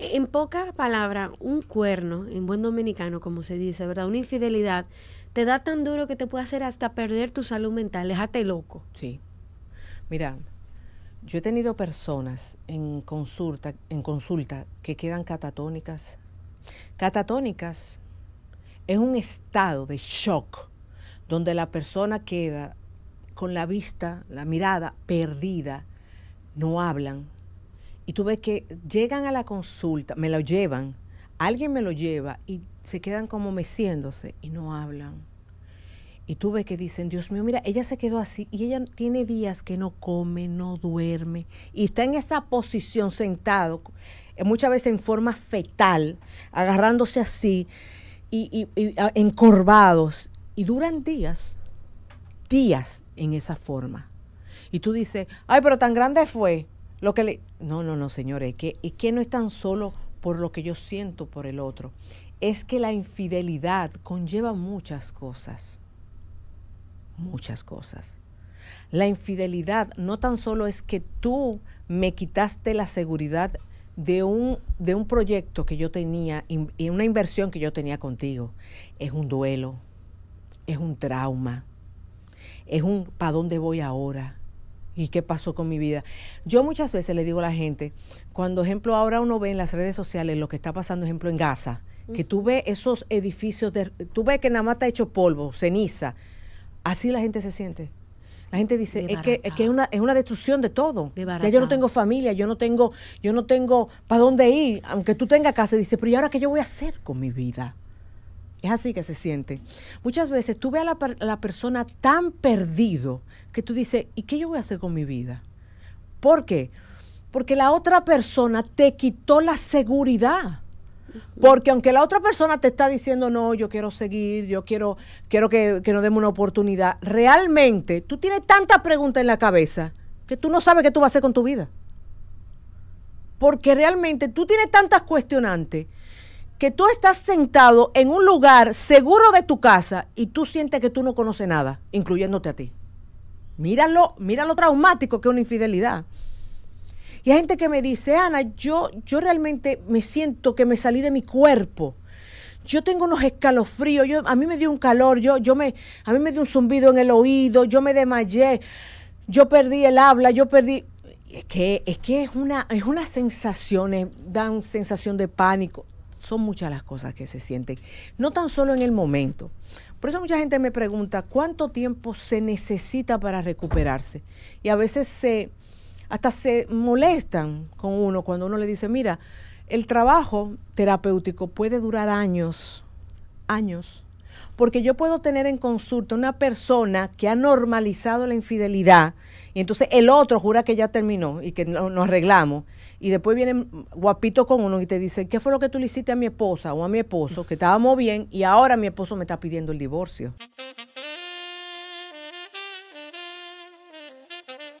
En pocas palabras, un cuerno, en buen dominicano, como se dice, ¿verdad? Una infidelidad te da tan duro que te puede hacer hasta perder tu salud mental, déjate loco. Sí. Mira, yo he tenido personas en consulta, en consulta que quedan catatónicas. Catatónicas es un estado de shock donde la persona queda con la vista, la mirada perdida, no hablan, y tú ves que llegan a la consulta, me lo llevan, alguien me lo lleva y se quedan como meciéndose y no hablan. Y tú ves que dicen, Dios mío, mira, ella se quedó así y ella tiene días que no come, no duerme y está en esa posición sentado, eh, muchas veces en forma fetal, agarrándose así y, encorvados y duran días, días en esa forma. Y tú dices, ay, pero tan grande fue que le, no, no, no, señores, es que, y que no es tan solo por lo que yo siento por el otro, es que la infidelidad conlleva muchas cosas, muchas cosas. La infidelidad no tan solo es que tú me quitaste la seguridad de un, de un proyecto que yo tenía y una inversión que yo tenía contigo. Es un duelo, es un trauma, es un ¿para dónde voy ahora? ¿Y qué pasó con mi vida? Yo muchas veces le digo a la gente, cuando ejemplo ahora uno ve en las redes sociales lo que está pasando, ejemplo, en Gaza, que tú ves esos edificios, tú ves que nada más está hecho polvo, ceniza, así la gente se siente. La gente dice, es que, es una, destrucción de todo. yo no tengo familia, yo no tengo, yo no tengo para dónde ir. Aunque tú tengas casa, dice, pero ¿y ahora qué yo voy a hacer con mi vida? Es así que se siente. Muchas veces tú ves a la, persona tan perdido que tú dices, ¿y qué yo voy a hacer con mi vida? ¿Por qué? Porque la otra persona te quitó la seguridad. Porque aunque la otra persona te está diciendo, no, yo quiero seguir, yo quiero, quiero que, que nos demos una oportunidad, realmente tú tienes tantas preguntas en la cabeza que tú no sabes qué tú vas a hacer con tu vida. Porque realmente tú tienes tantas cuestionantes que tú estás sentado en un lugar seguro de tu casa y tú sientes que tú no conoces nada, incluyéndote a ti. Míralo, mira lo traumático que es una infidelidad. Y hay gente que me dice, Ana, yo, yo realmente me siento que me salí de mi cuerpo. Yo tengo unos escalofríos, yo, a mí me dio un calor, yo, yo me, a mí me dio un zumbido en el oído, yo me desmayé, yo perdí el habla, yo perdí. Es que es, que es, una, es una sensación, dan sensación de pánico son muchas las cosas que se sienten, no tan solo en el momento. Por eso mucha gente me pregunta cuánto tiempo se necesita para recuperarse. Y a veces se hasta se molestan con uno cuando uno le dice, mira, el trabajo terapéutico puede durar años, años porque yo puedo tener en consulta una persona que ha normalizado la infidelidad y entonces el otro jura que ya terminó y que nos arreglamos y después viene guapito con uno y te dice ¿qué fue lo que tú le hiciste a mi esposa o a mi esposo? Que estábamos bien y ahora mi esposo me está pidiendo el divorcio.